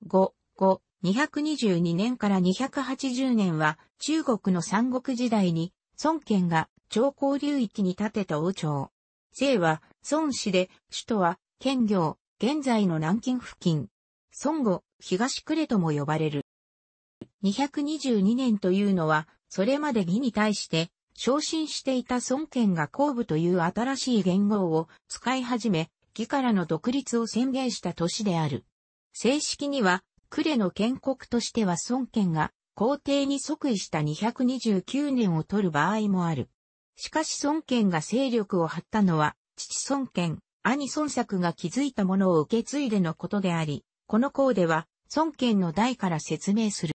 二百222年から280年は中国の三国時代に孫権が長江流域に建てた王朝。姓は孫氏で、首都は県行、現在の南京付近。孫後、東呉とも呼ばれる。222年というのは、それまで義に対して昇進していた孫権が公部という新しい元号を使い始め、義からの独立を宣言した年である。正式には、呉の建国としては孫権が皇帝に即位した229年を取る場合もある。しかし孫権が勢力を張ったのは、父孫権、兄孫作が築いたものを受け継いでのことであり、この項では、孫権の代から説明する。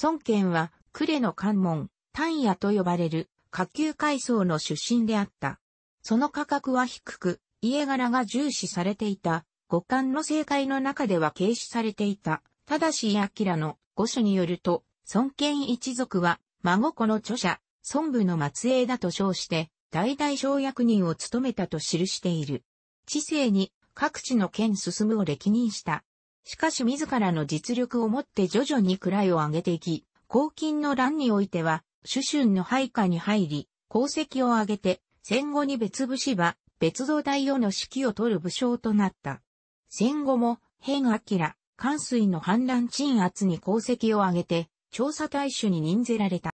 孫権は、呉の関門、丹野と呼ばれる下級階層の出身であった。その価格は低く、家柄が重視されていた五感の正解の中では軽視されていた。ただしラの五書によると、孫権一族は、孫子の著者、孫部の末裔だと称して、代々小役人を務めたと記している。知性に各地の県進むを歴任した。しかし自らの実力をもって徐々に位を上げていき、黄金の乱においては、主春の配下に入り、功績を上げて、戦後に別武士は、別動大王の指揮を取る武将となった。戦後も、変明、関水の反乱鎮圧に功績を挙げて、調査大使に任ぜられた。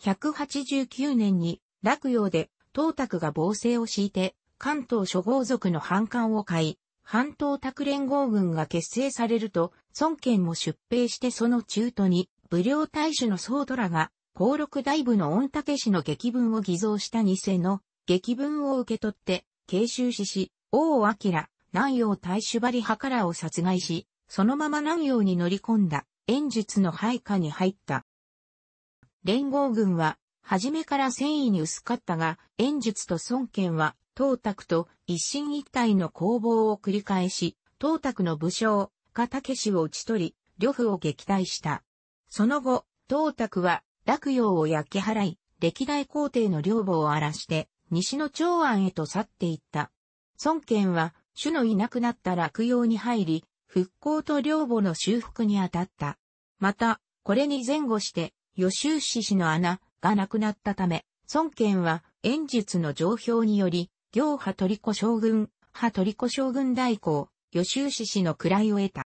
189年に、洛陽で、東卓が防制を敷いて、関東諸豪族の反感を買い、関東卓連合軍が結成されると、孫権も出兵してその中途に、武良大使の僧虎が、高禄大部の御武氏の劇文を偽造した偽の劇文を受け取って、慶州市し、王明、南洋大主張派からを殺害し、そのまま南洋に乗り込んだ、演術の配下に入った。連合軍は、初めから戦意に薄かったが、演術と孫権は、東卓と一進一退の攻防を繰り返し、東卓の武将、加武氏を討ち取り、呂布を撃退した。その後、東卓は、洛陽を焼き払い、歴代皇帝の領母を荒らして、西の長安へと去っていった。孫権は、主のいなくなった落葉に入り、復興と領母の修復に当たった。また、これに前後して、予習志士の穴がなくなったため、孫権は演術の上表により、行派取子将軍、派取子将軍代行、予習志士の位を得た。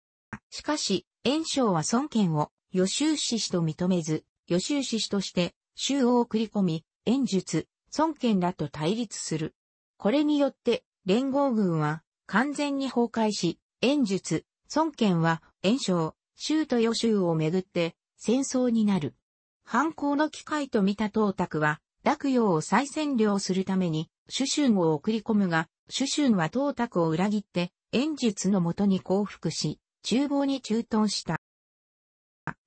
しかし、炎章は孫権を予習志士と認めず、予習志士として周を繰り込み、演術、孫権らと対立する。これによって、連合軍は完全に崩壊し、演術、孫権は、炎章、州と予習をめぐって、戦争になる。反抗の機会と見た董卓は、洛陽を再占領するために、主春を送り込むが、主春は董卓を裏切って、演術のもとに降伏し、厨房に駐屯した。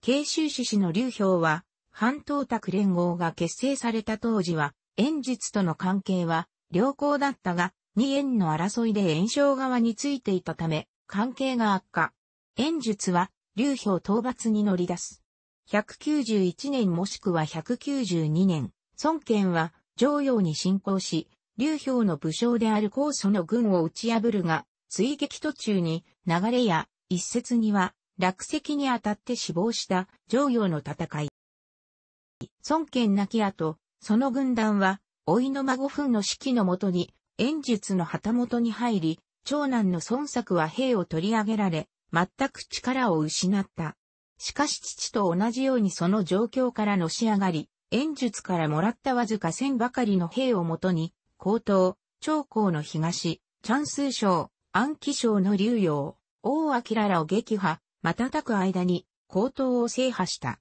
慶州志士の劉氷は、反董卓連合が結成された当時は、演術との関係は良好だったが、2円の争いで炎症側についていたため、関係が悪化。炎術は、流氷討伐に乗り出す。191年もしくは192年、孫権は、上陽に侵攻し、流氷の武将である高祖の軍を打ち破るが、追撃途中に、流れや、一説には、落石にあたって死亡した、上陽の戦い。孫権亡き後、その軍団は、いの孫墳の指揮のもとに、演術の旗本に入り、長男の孫作は兵を取り上げられ、全く力を失った。しかし父と同じようにその状況からのし上がり、演術からもらったわずか千ばかりの兵をもとに、高等、長江の東、チャンス省、暗記省の流用、王明らを撃破、瞬く間に、高等を制覇した。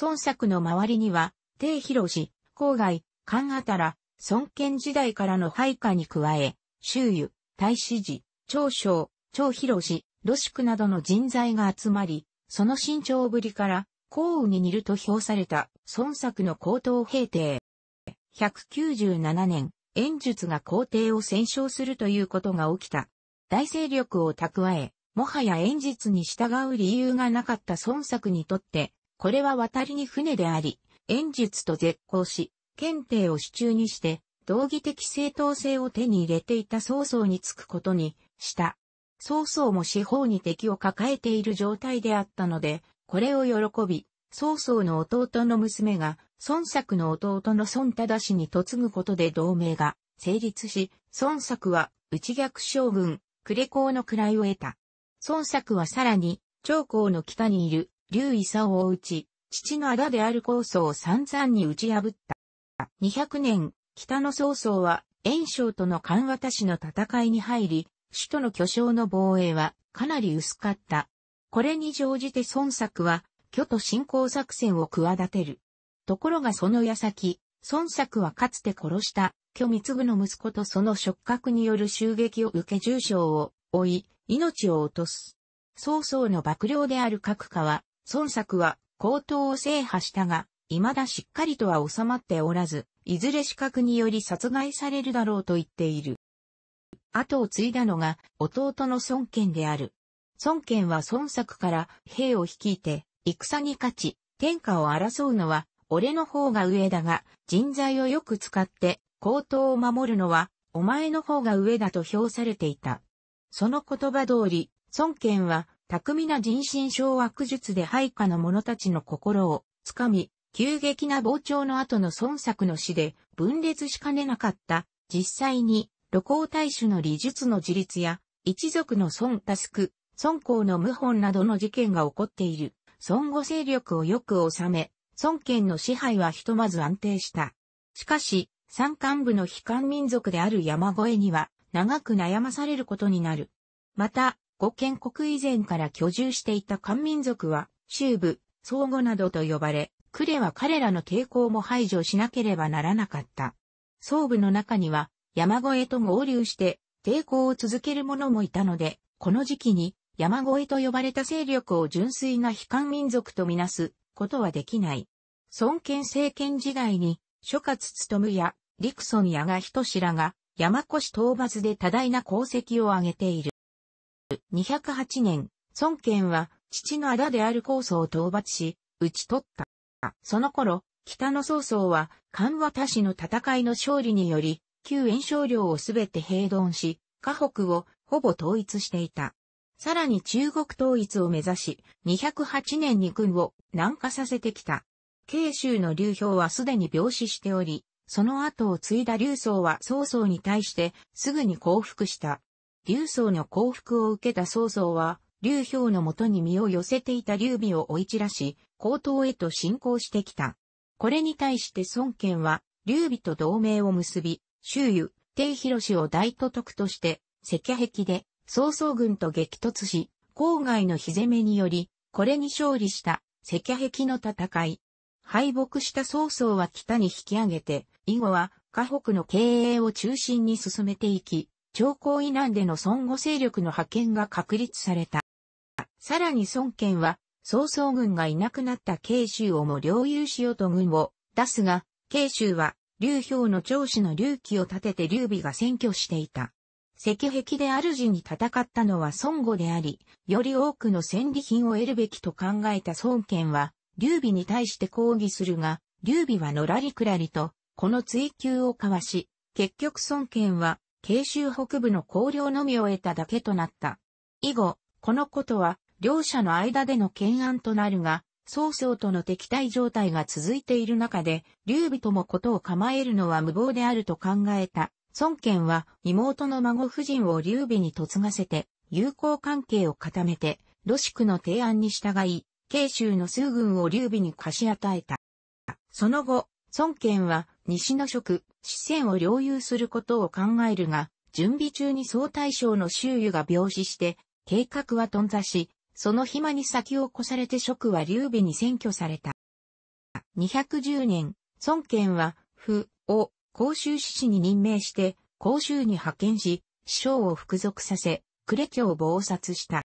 孫作の周りには、帝広氏、郊外、関あたら、孫権時代からの配下に加え、周遊、大使寺、長将、長広氏、露宿などの人材が集まり、その身長ぶりから、幸運に似ると評された孫作の高等平定。197年、演術が皇帝を戦勝するということが起きた。大勢力を蓄え、もはや演術に従う理由がなかった孫作にとって、これは渡りに船であり、演術と絶交し、検定を手中にして、道義的正当性を手に入れていた曹操につくことにした。曹操も四方に敵を抱えている状態であったので、これを喜び、曹操の弟の娘が、孫作の弟の孫忠氏に嫁ぐことで同盟が成立し、孫作は内逆将軍、呉公の位を得た。孫作はさらに、長江の北にいる、劉佐を討ち、父の仇である構祖を散々に打ち破った。200年、北の曹操は炎章との関渡市の戦いに入り、首都の巨匠の防衛はかなり薄かった。これに乗じて孫作は、巨都侵攻作戦を企てる。ところがその矢先、孫作はかつて殺した巨光具の息子とその触覚による襲撃を受け重傷を負い、命を落とす。曹操の幕僚である各家は、孫作は高等を制覇したが、未だしっかりとは収まっておらず、いずれ資格により殺害されるだろうと言っている。後を継いだのが弟の孫権である。孫権は孫作から兵を率いて、戦に勝ち、天下を争うのは、俺の方が上だが、人材をよく使って、高等を守るのは、お前の方が上だと評されていた。その言葉通り、孫権は、巧みな人心掌握術で配下の者たちの心を、掴み、急激な膨張の後の孫作の死で分裂しかねなかった。実際に、露光大主の理術の自立や、一族の孫タスク、孫公の謀反などの事件が起こっている。孫後勢力をよく収め、孫権の支配はひとまず安定した。しかし、山間部の非漢民族である山越えには、長く悩まされることになる。また、五建国以前から居住していた漢民族は、中部、相互などと呼ばれ、クレは彼らの抵抗も排除しなければならなかった。総部の中には山越えと合流して抵抗を続ける者もいたので、この時期に山越えと呼ばれた勢力を純粋な非観民族とみなすことはできない。孫権政権時代に諸葛務や陸孫やが人志らが山越討伐で多大な功績を挙げている。208年、孫権は父の仇である構想を討伐し、討ち取った。その頃、北の曹操は、関和多氏の戦いの勝利により、旧炎症領をすべて併存し、河北をほぼ統一していた。さらに中国統一を目指し、208年に軍を南下させてきた。慶州の流氷はすでに病死しており、その後を継いだ流僧は曹操に対してすぐに降伏した。流僧の降伏を受けた曹操は、劉氷のもとに身を寄せていた劉備を追い散らし、江東へと進行してきた。これに対して孫権は、劉備と同盟を結び、周遊、帝広氏を大都督として、赤壁で、曹操軍と激突し、郊外の火攻めにより、これに勝利した、赤壁の戦い。敗北した曹操は北に引き上げて、以後は、河北の経営を中心に進めていき、長江以南での孫悟勢力の派遣が確立された。さらに孫権は、曹操軍がいなくなった慶州をも領有しようと軍を出すが、慶州は、劉氷の長子の劉貴を立てて劉備が占拠していた。石壁で主に戦ったのは孫悟であり、より多くの戦利品を得るべきと考えた孫権は、劉備に対して抗議するが、劉備はのらりくらりと、この追求を交わし、結局孫権は、慶州北部の公領のみを得ただけとなった。以後、このことは、両者の間での懸案となるが、曹操との敵対状態が続いている中で、劉備ともことを構えるのは無謀であると考えた。孫権は妹の孫夫人を劉備に嫁がせて、友好関係を固めて、露宿の提案に従い、慶州の数軍を劉備に貸し与えた。その後、孫権は西の職、四川を領有することを考えるが、準備中に総大将の周囲が病死して、計画は頓挫し、その暇に先を越されて職は劉備に占拠された。210年、孫権は、府を、甲州市士に任命して、甲州に派遣し、師匠を服属させ、呉家を謀殺した。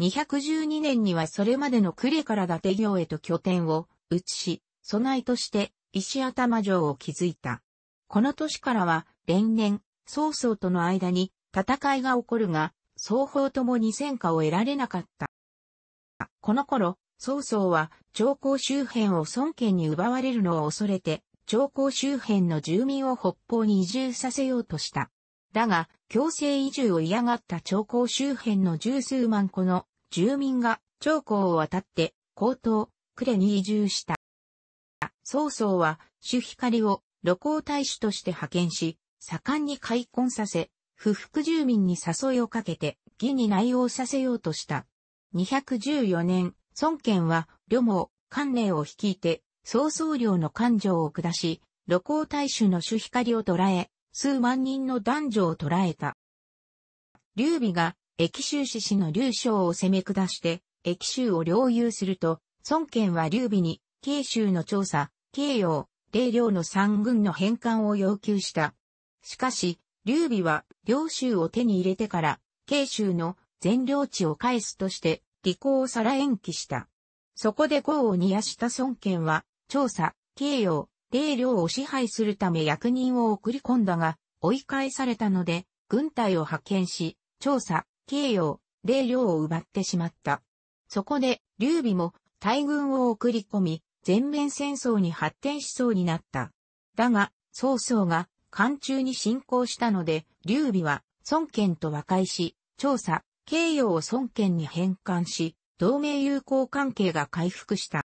212年にはそれまでの呉から伊達行へと拠点を移し、備えとして石頭城を築いた。この年からは連年、曹操との間に戦いが起こるが、双方ともに戦果を得られなかった。この頃、曹操は、長江周辺を孫権に奪われるのを恐れて、長江周辺の住民を北方に移住させようとした。だが、強制移住を嫌がった長江周辺の十数万個の住民が長江を渡って、江東、呉に移住した。曹操は、朱光を露光大使として派遣し、盛んに開墾させ、不服住民に誘いをかけて、義に内応させようとした。214年、孫権は、呂毛、関寧を率いて、曹操領の勘定を下し、露光大衆の主光を捕らえ、数万人の男女を捕らえた。劉備が、駅州志士の劉将を攻め下して、駅州を領有すると、孫権は劉備に、慶州の調査、慶陽、霊領の三軍の返還を要求した。しかし、劉備は領州を手に入れてから、慶州の全領地を返すとして、利行をさら延期した。そこで豪を煮やした孫権は、調査、慶応、霊領を支配するため役人を送り込んだが、追い返されたので、軍隊を派遣し、調査、慶応、霊領を奪ってしまった。そこで、劉備も大軍を送り込み、全面戦争に発展しそうになった。だが、曹操が漢中に侵攻したので、劉備は孫権と和解し、調査、慶養を孫権に返還し、同盟友好関係が回復した。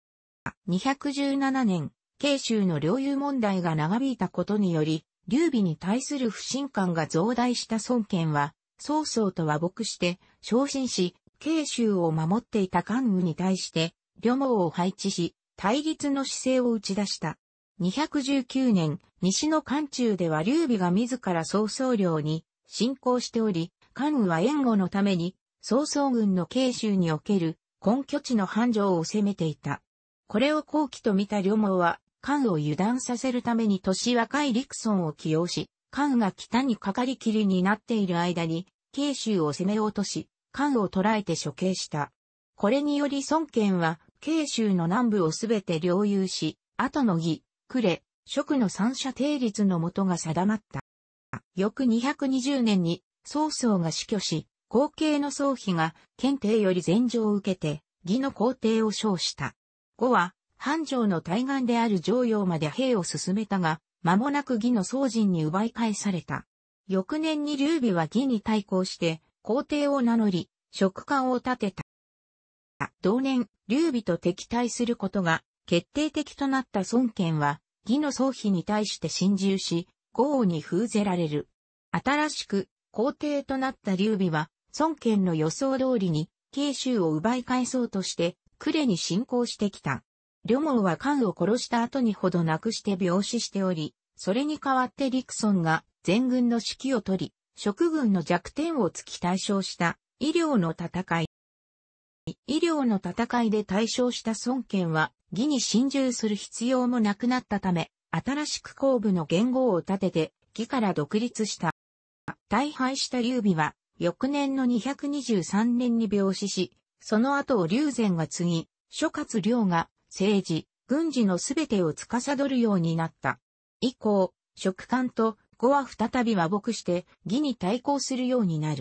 217年、慶州の領有問題が長引いたことにより、劉備に対する不信感が増大した孫権は、曹操と和睦して、昇進し、慶州を守っていた関羽に対して、旅網を配置し、対立の姿勢を打ち出した。219年、西の漢中では劉備が自ら曹操領に侵攻しており、関羽は援護のために、曹操軍の慶州における根拠地の繁盛を攻めていた。これを後期と見た両毛は、関羽を油断させるために年若い陸村を起用し、関羽が北にかかりきりになっている間に、慶州を攻め落とし、関羽を捕らえて処刑した。これにより孫権は、慶州の南部をすべて領有し、後の義、呉、職の三者定律のもとが定まった。翌220年に曹操が死去し、後継の曹丕が検定より禅譲を受けて、義の皇帝を称した。後は、繁盛の対岸である上陽まで兵を進めたが、間もなく義の宗人に奪い返された。翌年に劉備は義に対抗して、皇帝を名乗り、職官を立てた。同年、劉備と敵対することが決定的となった孫権は、義の宗妃に対して心中し、豪王に封ぜられる。新しく皇帝となった劉備は、孫権の予想通りに、慶州を奪い返そうとして、呉に侵攻してきた。呂蒙は漢を殺した後にほどなくして病死しており、それに代わって陸孫が全軍の指揮を取り、職軍の弱点を突き対象した医療の戦い。医療の戦いで対象した孫権は、義に侵入する必要もなくなったため、新しく公部の元号を立てて、義から独立した。大敗した劉備は、翌年の223年に病死し、その後を劉禅が継ぎ、諸葛亮が政治、軍事のすべてを司るようになった。以降、職官と後は再び和睦して、義に対抗するようになる。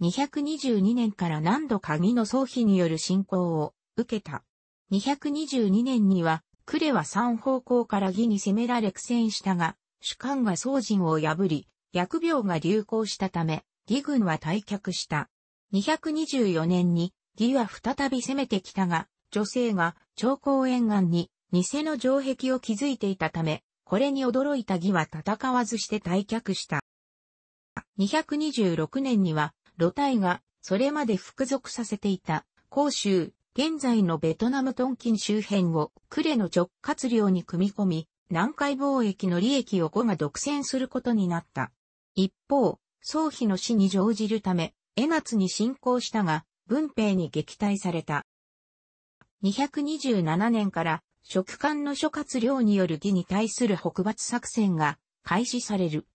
222年から何度か魏の総費による侵攻を受けた。222年には、クレは三方向から義に攻められ苦戦したが、主官が総人を破り、薬病が流行したため、義軍は退却した。224年に、義は再び攻めてきたが、女性が長江沿岸に偽の城壁を築いていたため、これに驚いた義は戦わずして退却した。226年には、露体が、それまで服属させていた、広州、現在のベトナムトンキン周辺を、クレの直轄領に組み込み、南海貿易の利益を呉が独占することになった。一方、宗妃の死に乗じるため、江夏に侵攻したが、文平に撃退された。227年から、食官の諸葛亮による義に対する北伐作戦が開始される。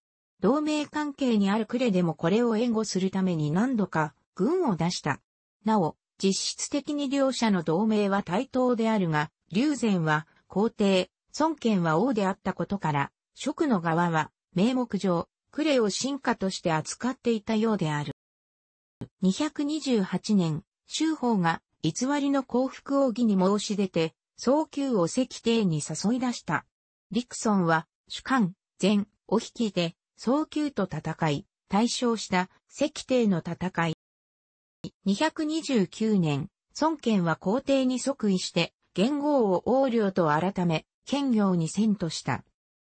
同盟関係にあるクレでもこれを援護するために何度か軍を出した。なお、実質的に両者の同盟は対等であるが、劉禅は皇帝、孫権は王であったことから、職の側は名目上、クレを進化として扱っていたようである。228年、周法が偽りの幸福奥義に申し出て、早急を石帝に誘い出した。陸村は主幹、禅を引きで、早急と戦い、大勝した石帝の戦い。229年、孫権は皇帝に即位して、元号を王領と改め、兼業に遷都した。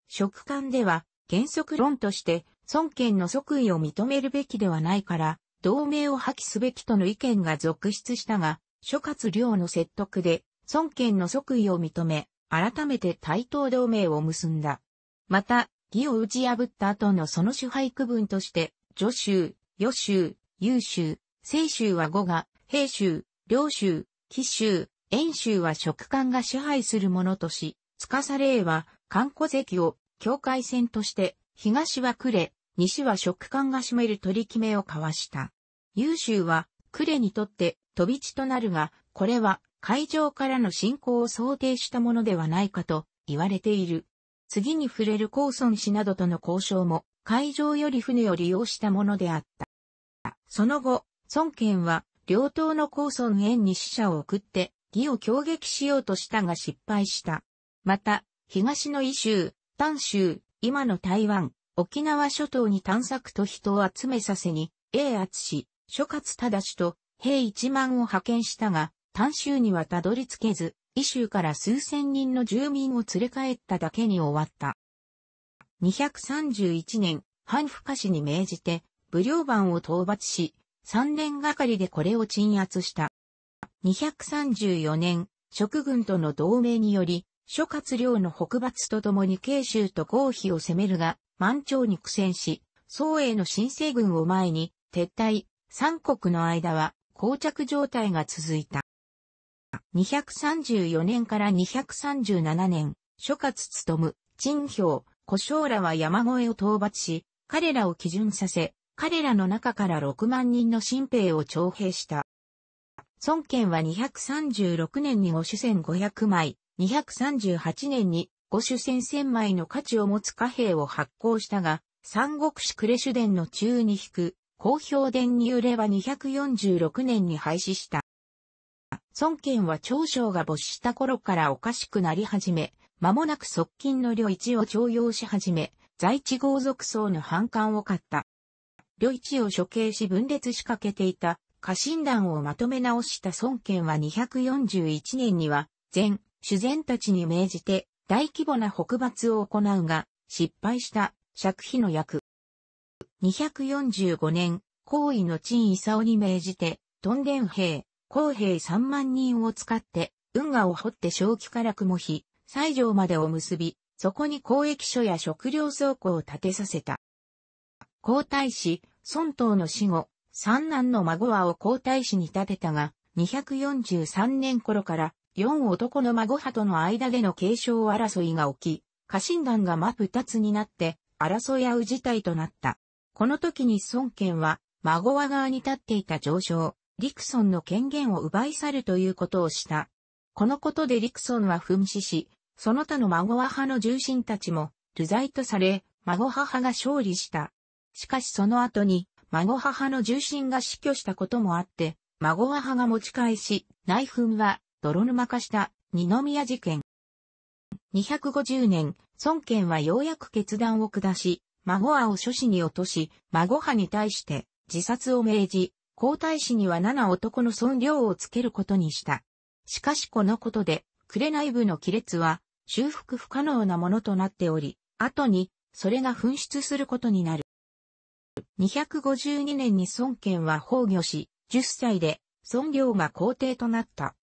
職官では、原則論として、孫権の即位を認めるべきではないから、同盟を破棄すべきとの意見が続出したが、諸葛亮の説得で、孫権の即位を認め、改めて対等同盟を結んだ。また、義を打ち破った後のその支配区分として、助州、予州、優州、西州は語が、平州、領州、紀州、遠州は食官が支配するものとし、司令は、観光関を境界線として、東は呉、西は食官が占める取り決めを交わした。優州は、呉にとって飛び地となるが、これは海上からの進行を想定したものではないかと言われている。次に触れる高村氏などとの交渉も、海上より船を利用したものであった。その後、孫権は、両党の高村園に死者を送って、義を攻撃しようとしたが失敗した。また、東の伊州、丹州、今の台湾、沖縄諸島に探索と人を集めさせに、英圧氏、諸葛忠氏と兵一万を派遣したが、丹州にはたどり着けず、イ州から数千人の住民を連れ帰っただけに終わった。231年、反不可氏に命じて、武良番を討伐し、3年がかりでこれを鎮圧した。234年、植軍との同盟により、諸葛亮の北伐とともに慶州と合肥を攻めるが、満潮に苦戦し、宋英の新政軍を前に、撤退、三国の間は、膠着状態が続いた。234年から237年、諸葛勤、陳兵、古将らは山越えを討伐し、彼らを基準させ、彼らの中から6万人の新兵を徴兵した。孫権は236年に五主戦500枚、238年に五主戦1000枚の価値を持つ貨幣を発行したが、三国志呉主殿の中に引く、公表伝に揺れは246年に廃止した。孫権は長将が没した頃からおかしくなり始め、間もなく側近の両一を徴用し始め、在地豪族層の反感を買った。両一を処刑し分裂しかけていた家臣団をまとめ直した孫権は241年には、前、主前たちに命じて大規模な北伐を行うが、失敗した釈費の役。245年、皇位の陳勲に命じて、屯田兵、公平3万人を使って、運河を掘って正気から雲日、西条までを結び、そこに交易所や食料倉庫を建てさせた。皇太子、孫東の死後、三男の孫はを皇太子に建てたが、243年頃から四男の孫派との間での継承争いが起き、家臣団が真二つになって争い合う事態となった。この時に孫権は孫和側に立っていた上昇、リクソンの権限を奪い去るということをした。このことでリクソンは噴死し、その他の孫派の重臣たちも、流罪とされ、孫母が勝利した。しかしその後に、孫母の重臣が死去したこともあって、孫派が持ち返し、内紛は泥沼化した二宮事件。250年、孫権はようやく決断を下し、孫はを諸子に落とし、孫派に対して自殺を命じ、皇太子には七男の尊領をつけることにした。しかしこのことで、内部の亀裂は修復不可能なものとなっており、後にそれが紛失することになる。252年に孫権は崩御し、10歳で孫領が皇帝となった。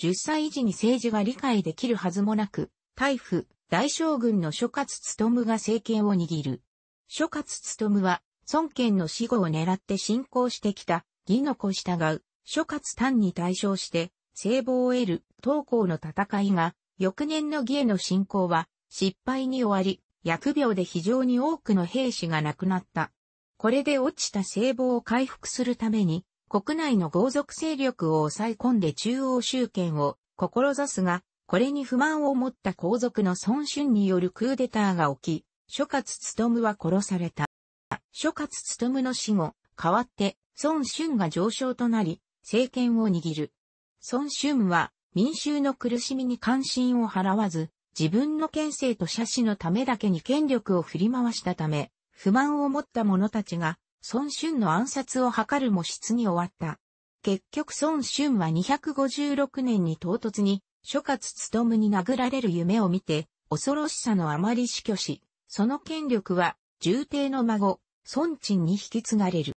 10歳時に政治が理解できるはずもなく、大夫、大将軍の諸葛務が政権を握る。諸葛務は、孫権の死後を狙って進行してきた義の子従う、諸葛丹に対象して、聖望を得る、東校の戦いが、翌年の義への侵攻は、失敗に終わり、疫病で非常に多くの兵士が亡くなった。これで落ちた聖望を回復するために、国内の豪族勢力を抑え込んで中央集権を志すが、これに不満を持った皇族の孫春によるクーデターが起き、諸葛勤は殺された。諸葛勤の死後、代わって孫春が上昇となり、政権を握る。孫春は民衆の苦しみに関心を払わず、自分の権勢と社史のためだけに権力を振り回したため、不満を持った者たちが、孫春の暗殺を図るも質に終わった。結局孫春は256年に唐突に、諸葛務に殴られる夢を見て、恐ろしさのあまり死去し、その権力は、重帝の孫、孫鎮に引き継がれる。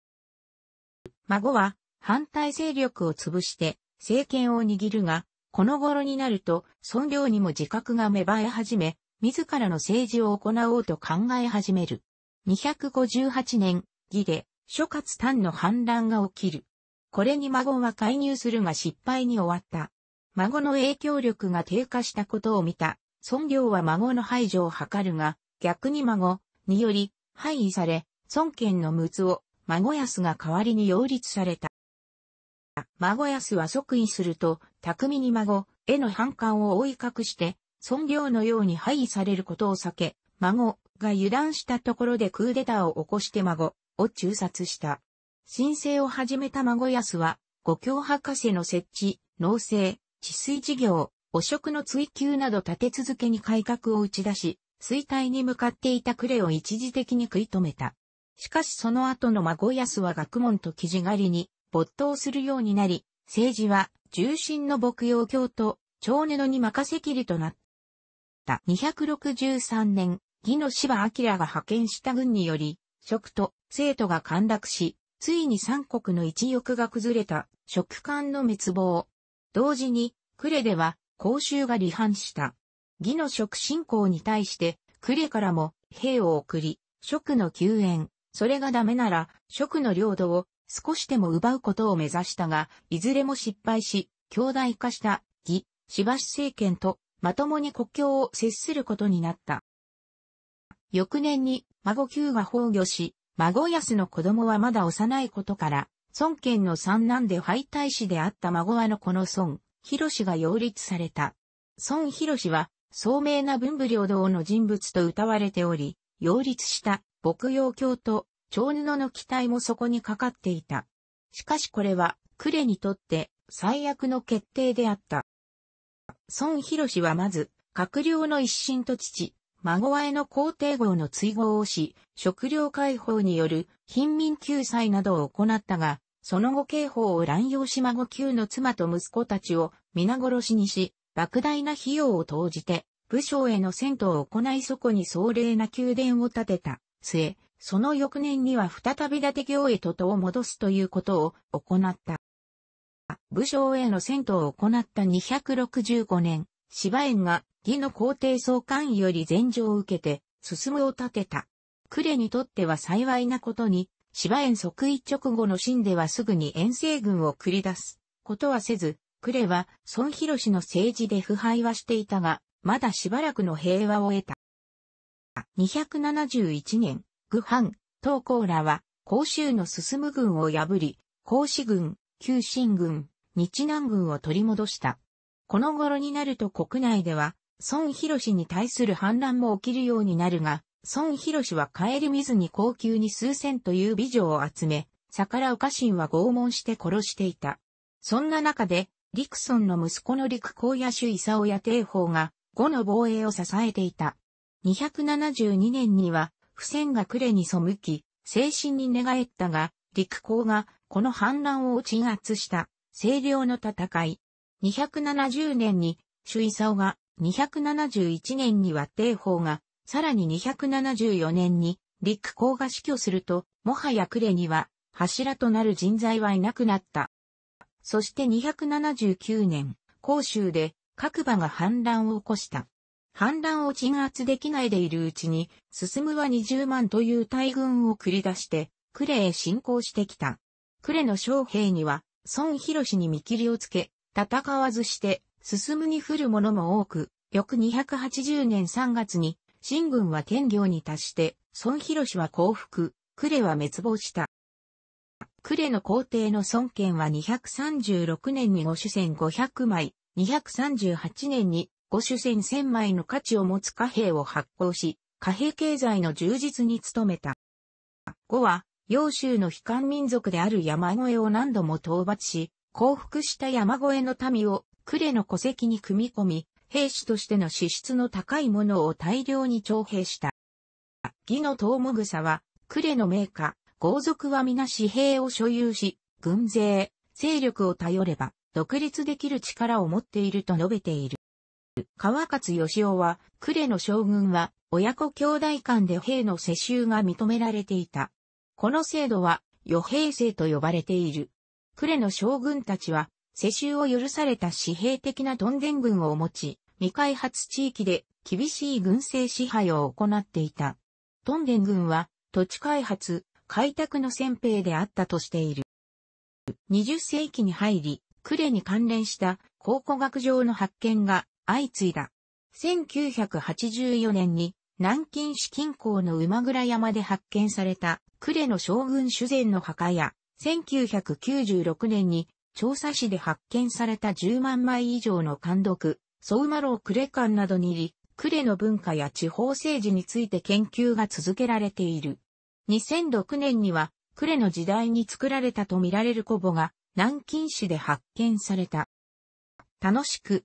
孫は反対勢力を潰して政権を握るが、この頃になると、孫領にも自覚が芽生え始め、自らの政治を行おうと考え始める。258年、義で、諸葛丹の反乱が起きる。これに孫は介入するが失敗に終わった。孫の影響力が低下したことを見た、孫領は孫の排除を図るが、逆に孫により、廃位され、孫権の陸奥を孫安が代わりに擁立された。孫安は即位すると、巧みに孫への反感を覆い隠して、尊領のように廃位されることを避け、孫が油断したところでクーデターを起こして孫を中殺した。申請を始めた孫安は、五教博士の設置、農政、治水事業、汚職の追求など立て続けに改革を打ち出し、衰退に向かっていた呉を一時的に食い止めた。しかしその後の孫安は学問と記事狩りに没頭するようになり、政治は重心の牧羊教と長根野に任せきりとなった。263年、義の芝明が派遣した軍により、職と生徒が陥落し、ついに三国の一翼が崩れた、職官の滅亡。同時に、呉では、公衆が離反した。義の職信仰に対して、呉からも兵を送り、職の救援、それがダメなら、区の領土を少しでも奪うことを目指したが、いずれも失敗し、強大化した義、芝市政権とまともに国境を接することになった。翌年に孫九が崩御し、孫安の子供はまだ幼いことから、孫権の三男で敗退士であった孫はのこの孫、広氏が擁立された。孫広氏は、聡明な文武両道の人物と謳われており、擁立した牧羊鏡と長布の機体もそこにかかっていた。しかしこれは、クレにとって最悪の決定であった。孫博士はまず、閣僚の一新と父、孫和への皇帝号の追合をし、食料解放による貧民救済などを行ったが、その後刑法を乱用し孫級の妻と息子たちを皆殺しにし、莫大な費用を投じて、武将への遷都を行いそこに壮麗な宮殿を建てた。末、その翌年には再び伊達行へと戸を戻すということを行った。武将への戦闘を行った265年、芝園が義の皇帝総監より禅譲を受けて、進むを立てた。呉にとっては幸いなことに、芝園即位直後の秦ではすぐに遠征軍を繰り出すことはせず、呉は孫広氏の政治で腐敗はしていたが、まだしばらくの平和を得た。271年、グハン、東高らは、甲州の進む軍を破り、甲子軍、旧新軍、日南軍を取り戻した。この頃になると国内では、孫博に対する反乱も起きるようになるが、孫博は帰り見ずに高級に数千という美女を集め、逆らう家臣は拷問して殺していた。そんな中で、陸村の息子の陸光野主尾や帝法が、後の防衛を支えていた。272年には、不戦が呉に背き、精神に寝返ったが、陸公がこの反乱を鎮圧した清涼の戦い。270年に主勲が、271年には帝法が、さらに274年に陸公が死去すると、もはや呉には柱となる人材はいなくなった。そして279年、甲州で各馬が反乱を起こした。反乱を鎮圧できないでいるうちに、進むは20万という大軍を繰り出して、クレへ侵攻してきた。クレの将兵には、孫博に見切りをつけ、戦わずして、進むに降る者も多く、翌280年3月に、新軍は天領に達して、孫博は降伏、クレは滅亡した。クレの皇帝の孫権は236年に五主戦500枚、238年に五種千千枚の価値を持つ貨幣を発行し、貨幣経済の充実に努めた。五は、揚州の悲観民族である山越えを何度も討伐し、降伏した山越えの民を呉の戸籍に組み込み、兵士としての資質の高いものを大量に徴兵した。義の東も草は、呉の名家、豪族は皆紙兵を所有し、軍勢、勢力を頼れば、独立できる力を持っていると述べている。川勝義雄は、呉の将軍は、親子兄弟間で兵の世襲が認められていた。この制度は、与兵制と呼ばれている。呉の将軍たちは、世襲を許された私兵的などんでん軍を持ち、未開発地域で厳しい軍政支配を行っていた。どんでん軍は、土地開発、開拓の先兵であったとしている。20世紀に入り、呉に関連した考古学上の発見が相次いだ。1984年に南京市近郊の馬倉山で発見された呉の将軍主前の墓や、1996年に調査市で発見された10万枚以上の監読、マロー呉館などにり、呉の文化や地方政治について研究が続けられている。2006年には、呉の時代に作られたとみられる古墓が南京市で発見された。楽しく、